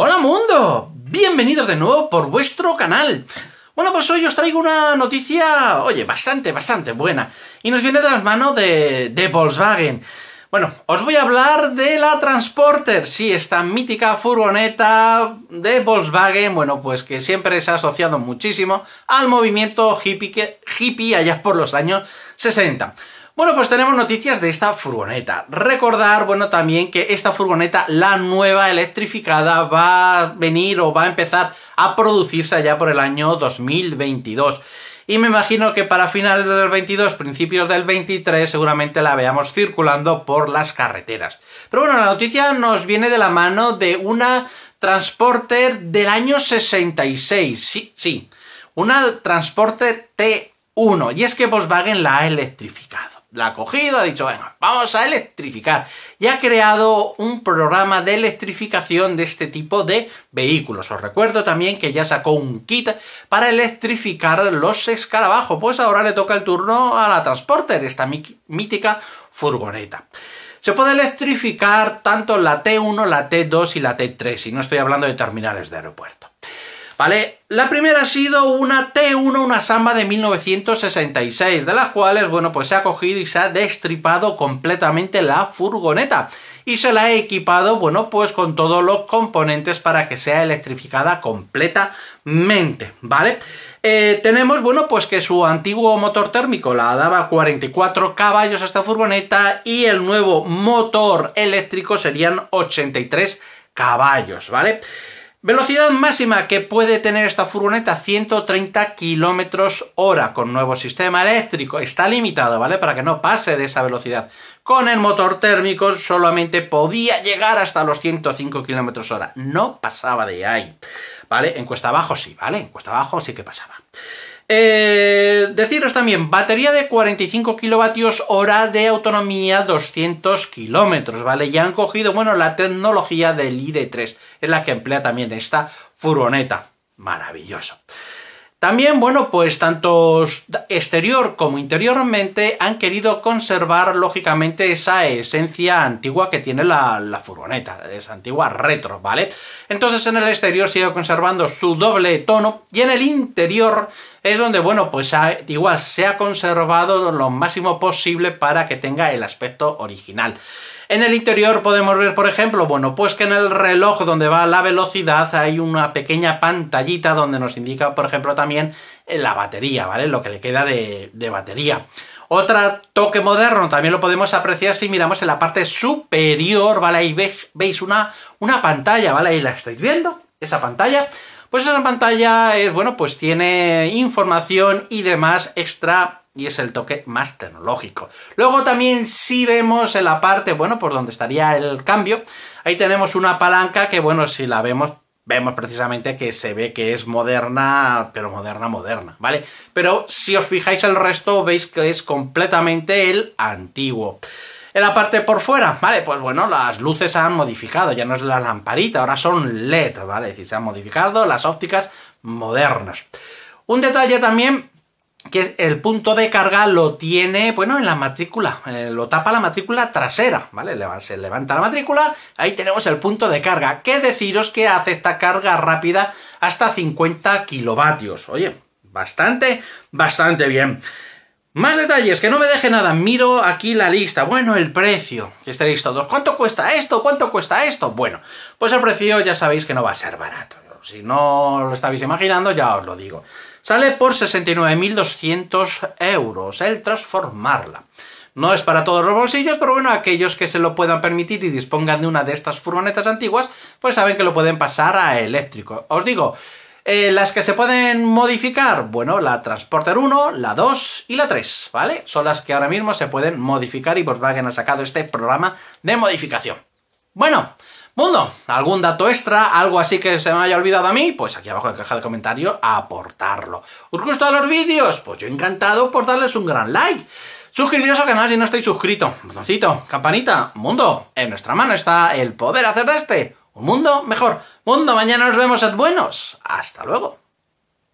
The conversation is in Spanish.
Hola mundo, bienvenidos de nuevo por vuestro canal. Bueno, pues hoy os traigo una noticia, oye, bastante, bastante buena. Y nos viene de las manos de, Volkswagen. Bueno, os voy a hablar de la Transporter, sí, esta mítica furgoneta de Volkswagen, bueno, pues que siempre se ha asociado muchísimo al movimiento hippie, hippie allá por los años 60. Bueno, pues tenemos noticias de esta furgoneta. Recordar, bueno, también que esta furgoneta, la nueva electrificada, va a venir o va a empezar a producirse allá por el año 2022 y me imagino que para finales del 22, principios del 23, seguramente la veamos circulando por las carreteras. Pero bueno, la noticia nos viene de la mano de una Transporter del año 66, sí, sí, una Transporter T1, y es que Volkswagen la ha electrificado la ha cogido, ha dicho, venga, vamos a electrificar. Y ha creado un programa de electrificación de este tipo de vehículos. Os recuerdo también que ya sacó un kit para electrificar los escarabajos. Pues ahora le toca el turno a la Transporter, esta mítica furgoneta. Se puede electrificar tanto la T1, la T2 y la T3, y no estoy hablando de terminales de aeropuerto. ¿vale? La primera ha sido una T1, una samba de 1966, de las cuales, bueno, pues se ha cogido y se ha destripado completamente la furgoneta y se la ha equipado, bueno, pues con todos los componentes para que sea electrificada completamente, ¿vale? Eh, tenemos, bueno, pues que su antiguo motor térmico la daba 44 caballos a esta furgoneta y el nuevo motor eléctrico serían 83 caballos, ¿vale? Velocidad máxima que puede tener esta furgoneta 130 km hora con nuevo sistema eléctrico. Está limitado, ¿vale? Para que no pase de esa velocidad. Con el motor térmico solamente podía llegar hasta los 105 km hora. No pasaba de ahí. ¿Vale? En cuesta abajo sí, ¿vale? En cuesta abajo sí que pasaba. Eh, deciros también, batería de 45 kilovatios hora de autonomía 200 kilómetros, ¿vale? Ya han cogido, bueno, la tecnología del ID3, es la que emplea también esta furgoneta. Maravilloso. También, bueno, pues tanto exterior como interiormente han querido conservar, lógicamente, esa esencia antigua que tiene la, la furgoneta, esa antigua retro, ¿vale? Entonces en el exterior sigue conservando su doble tono y en el interior es donde, bueno, pues igual se ha conservado lo máximo posible para que tenga el aspecto original. En el interior podemos ver, por ejemplo, bueno, pues que en el reloj donde va la velocidad hay una pequeña pantallita donde nos indica, por ejemplo, también eh, la batería, ¿vale? Lo que le queda de, batería. Otra toque moderno también lo podemos apreciar si miramos en la parte superior, ¿vale? Ahí veis, una, una pantalla, ¿vale? Ahí la estáis viendo, esa pantalla pues esa pantalla es, bueno, pues tiene información y demás extra y es el toque más tecnológico. Luego también si vemos en la parte, bueno, por donde estaría el cambio, ahí tenemos una palanca que, bueno, si la vemos, vemos precisamente que se ve que es moderna, pero moderna, moderna, ¿vale? Pero si os fijáis el resto, veis que es completamente el antiguo la parte por fuera. Vale, pues bueno, las luces han modificado, ya no es la lamparita, ahora son LED, ¿vale? Es se han modificado las ópticas modernas. Un detalle también que el punto de carga lo tiene, bueno, en la matrícula, eh, lo tapa la matrícula trasera, ¿vale? Se levanta la matrícula, ahí tenemos el punto de carga. que deciros que hace esta carga rápida hasta 50 kilovatios? Oye, bastante, bastante bien. Más detalles, que no me deje nada. Miro aquí la lista. Bueno, el precio, que estaréis todos. ¿Cuánto cuesta esto? ¿Cuánto cuesta esto? Bueno, pues el precio ya sabéis que no va a ser barato. Si no lo estáis imaginando, ya os lo digo. Sale por 69.200 euros el transformarla. No es para todos los bolsillos, pero bueno, aquellos que se lo puedan permitir y dispongan de una de estas furgonetas antiguas, pues saben que lo pueden pasar a eléctrico. Os digo, eh, las que se pueden modificar, bueno, la Transporter 1, la 2 y la 3, ¿vale? Son las que ahora mismo se pueden modificar y Volkswagen ha sacado este programa de modificación. Bueno, mundo, ¿algún dato extra? ¿Algo así que se me haya olvidado a mí? Pues aquí abajo en la caja de comentarios aportarlo. ¿Os gustan los vídeos? Pues yo encantado por darles un gran like. Suscribiros al canal si no estáis suscrito. Botoncito, campanita, mundo. En nuestra mano está el poder hacer de este un mundo mejor. Mundo, mañana nos vemos, sed buenos. Hasta luego.